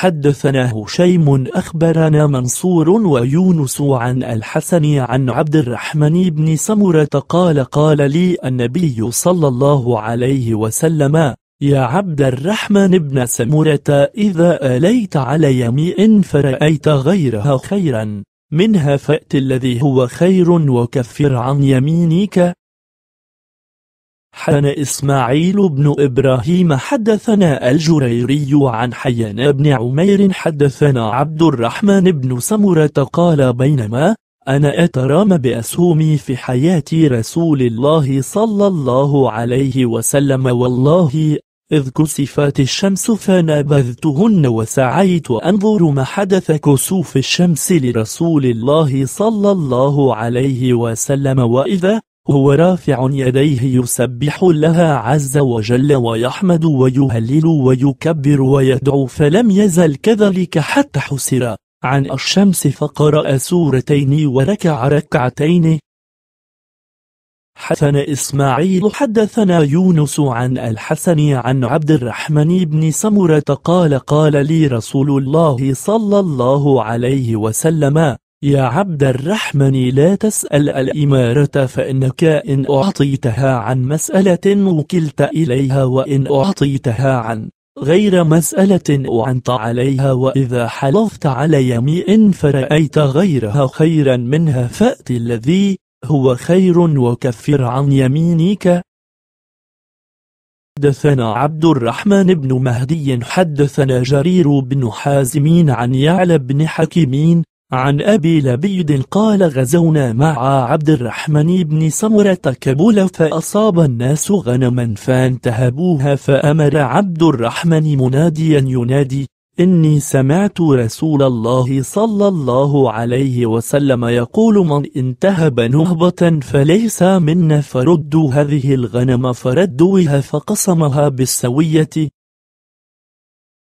حدثنا هشيم أخبرنا منصور ويونس عن الحسن عن عبد الرحمن بن سمرة قال قال لي النبي صلى الله عليه وسلم يا عبد الرحمن بن سمرة إذا أليت على يميء فرأيت غيرها خيرا منها فأت الذي هو خير وكفر عن يمينك حدثنا إسماعيل بن إبراهيم حدثنا الجريري عن حيان بن عمير حدثنا عبد الرحمن بن سمرة قال بينما أنا أترام بأسهمي في حياة رسول الله صلى الله عليه وسلم والله إذ كسفت الشمس فنبذتهن وسعيت أنظر ما حدث كسوف الشمس لرسول الله صلى الله عليه وسلم وإذا هو رافع يديه يسبح لها عز وجل ويحمد ويهلل ويكبر ويدعو فلم يزل كذلك حتى حسر عن الشمس فقرأ سورتين وركع ركعتين حدثنا إسماعيل حدثنا يونس عن الحسن عن عبد الرحمن بن سمرة قال قال لي رسول الله صلى الله عليه وسلم يا عبد الرحمن لا تسأل الإمارة فإنك إن أعطيتها عن مسألة وكلت إليها وإن أعطيتها عن غير مسألة أعنت عليها وإذا حلفت على يمين فرأيت غيرها خيرا منها فأت الذي هو خير وكفر عن يمينك حدثنا عبد الرحمن بن مهدي حدثنا جرير بن حازمين عن يعلى بن حكيمين عن أبي لبيد قال غزونا مع عبد الرحمن بن سمرة كبول فأصاب الناس غنما فانتهبوها فأمر عبد الرحمن مناديا ينادي إني سمعت رسول الله صلى الله عليه وسلم يقول من انتهب نهبة فليس منا فردوا هذه الغنم فردوها فقسمها بالسوية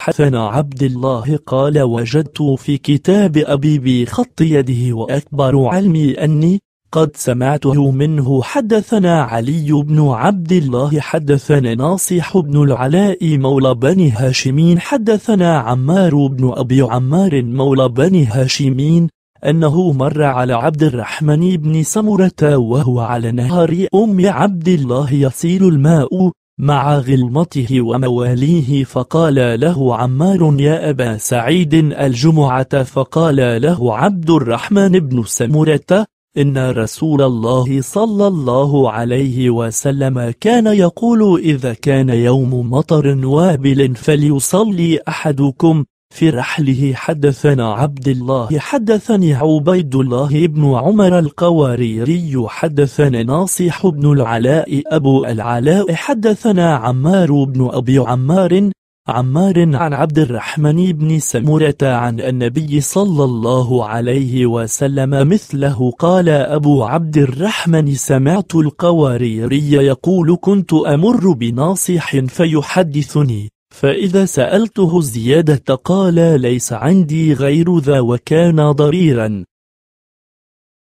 حسن عبد الله قال وجدت في كتاب أبي بخط يده وأكبر علمي أني قد سمعته منه حدثنا علي بن عبد الله حدثنا ناصح بن العلاء مولى بني هاشمين حدثنا عمار بن أبي عمار مولى بني هاشمين أنه مر على عبد الرحمن بن سمرة وهو على نهر أم عبد الله يصيل الماء مع غلمته ومواليه فقال له عمار يا أبا سعيد الجمعة فقال له عبد الرحمن بن سمرة إن رسول الله صلى الله عليه وسلم كان يقول إذا كان يوم مطر وابل فليصلي أحدكم في رحله حدثنا عبد الله حدثني عبيد الله بن عمر القواريري حدثنا ناصح بن العلاء أبو العلاء حدثنا عمار بن أبي عمار عمار عن عبد الرحمن بن سمرة عن النبي صلى الله عليه وسلم مثله قال أبو عبد الرحمن سمعت القواريري يقول كنت أمر بناصح فيحدثني فإذا سألته الزيادة قال ليس عندي غير ذا وكان ضريرا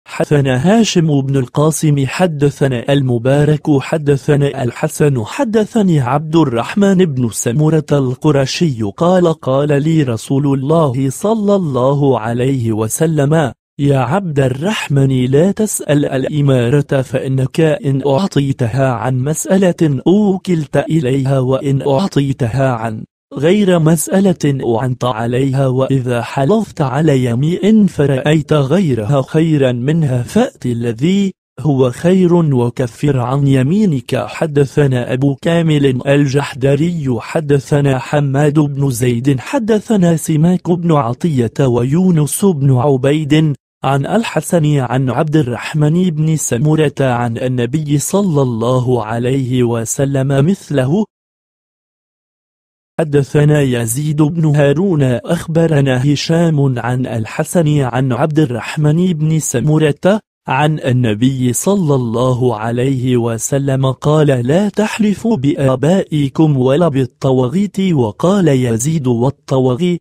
حدثنا هاشم بن القاسم حدثنا المبارك حدثنا الحسن حدثني عبد الرحمن بن سمرة القرشي قال قال لي رسول الله صلى الله عليه وسلم يا عبد الرحمن لا تسأل الإمارة فإنك إن أعطيتها عن مسألة أوكلت إليها وإن أعطيتها عن غير مسألة أعنت عليها وإذا حلفت على يمين فرأيت غيرها خيرا منها فأت الذي هو خير وكفر عن يمينك حدثنا أبو كامل الجحدري حدثنا حماد بن زيد حدثنا سماك بن عطية ويونس بن عبيد عن الحسن عن عبد الرحمن بن سمرة عن النبي صلى الله عليه وسلم مثله حدثنا يزيد بن هارون أخبرنا هشام عن الحسن عن عبد الرحمن بن سمرة عن النبي صلى الله عليه وسلم قال لا تحلفوا بآبائكم ولا بالطواغيت وقال يزيد والطواغي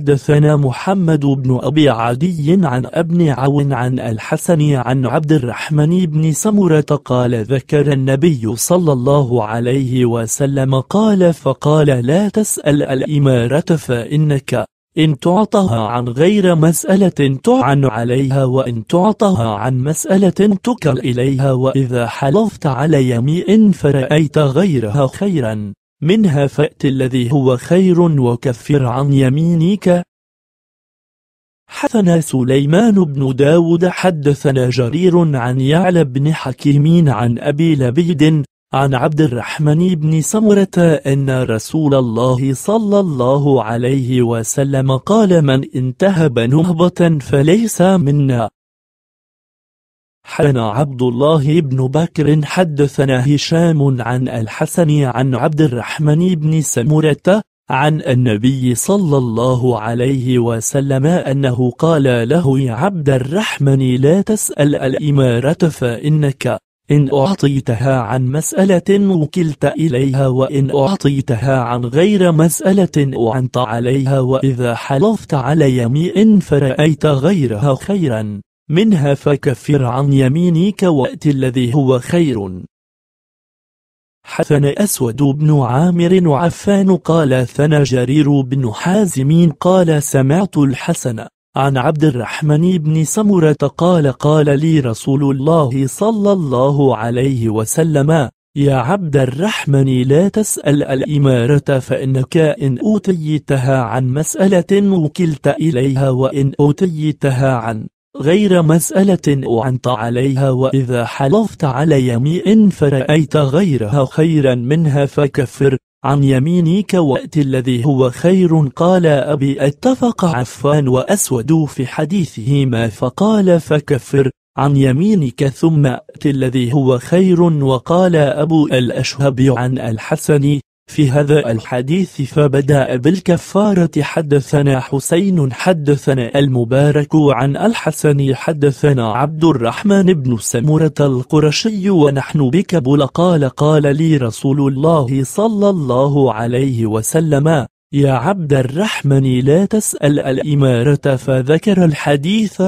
حدثنا محمد بن أبي عدي عن ابن عون عن الحسن عن عبد الرحمن بن سمرة قال ذكر النبي صلى الله عليه وسلم قال فقال لا تسأل الإمارة فإنك إن تعطها عن غير مسألة تعن عليها وإن تعطها عن مسألة تكل إليها وإذا حلفت على يمين فرأيت غيرها خيرا منها فأت الذي هو خير وكفر عن يمينك حثنا سليمان بن داود حدثنا جرير عن يعلى بن حكيمين عن أبي لبيد عن عبد الرحمن بن سمرة أن رسول الله صلى الله عليه وسلم قال من انتهب نهبة فليس منا حدثنا عبد الله بن بكر حدثنا هشام عن الحسن عن عبد الرحمن بن سمرة عن النبي صلى الله عليه وسلم أنه قال له يا عبد الرحمن لا تسأل الإمارة فإنك إن أعطيتها عن مسألة وكلت إليها وإن أعطيتها عن غير مسألة أعنت عليها وإذا حلفت على يمين فرأيت غيرها خيرا منها فكفر عن يمينك وأت الذي هو خير حسن أسود بن عامر وعفان قال ثنى جرير بن حازم قال سمعت الحسن عن عبد الرحمن بن سمرة قال قال لي رسول الله صلى الله عليه وسلم يا عبد الرحمن لا تسأل الإمارة فإنك إن أوتيتها عن مسألة وكلت إليها وإن أوتيتها عن غير مسألة أعنت عليها وإذا حلفت على يمين فرأيت غيرها خيرا منها فكفر عن يمينك وأت الذي هو خير قال أبي اتفق عفان وأسود في حديثهما فقال فكفر عن يمينك ثم أت الذي هو خير وقال أبو الأشهب عن الحسن في هذا الحديث فبدأ بالكفارة حدثنا حسين حدثنا المبارك عن الحسن حدثنا عبد الرحمن بن سمرة القرشي ونحن بكبل قال قال لي رسول الله صلى الله عليه وسلم يا عبد الرحمن لا تسأل الإمارة فذكر الحديث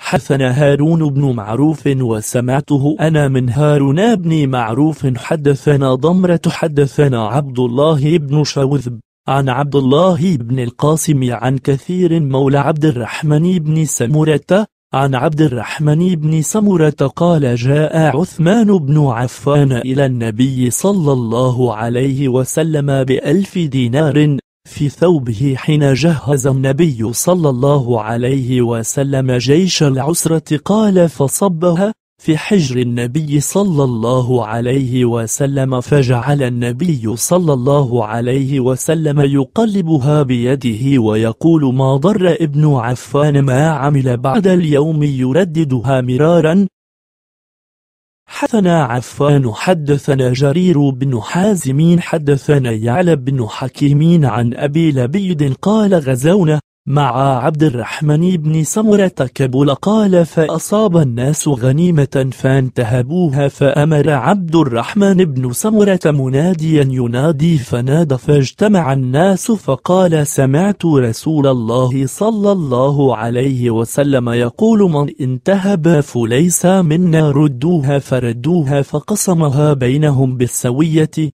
حدثنا هارون بن معروف وسمعته أنا من هارون بن معروف حدثنا ضمرة حدثنا عبد الله بن شوذب عن عبد الله بن القاسم عن كثير مولى عبد الرحمن بن سمرة عن عبد الرحمن بن سمرة قال جاء عثمان بن عفان إلى النبي صلى الله عليه وسلم بألف دينار في ثوبه حين جهز النبي صلى الله عليه وسلم جيش العسرة قال فصبها في حجر النبي صلى الله عليه وسلم فجعل النبي صلى الله عليه وسلم يقلبها بيده ويقول ما ضر ابن عفان ما عمل بعد اليوم يرددها مرارا حدثنا عفان حدثنا جرير بن حازم حدثنا يعلى بن حكيم عن أبي لبيد قال غزونا مع عبد الرحمن بن سمرة كبل قال فأصاب الناس غنيمة فانتهبوها فأمر عبد الرحمن بن سمرة مناديا ينادي فنادى فاجتمع الناس فقال سمعت رسول الله صلى الله عليه وسلم يقول من انتهب فليس منا ردوها فردوها فقسمها بينهم بالسوية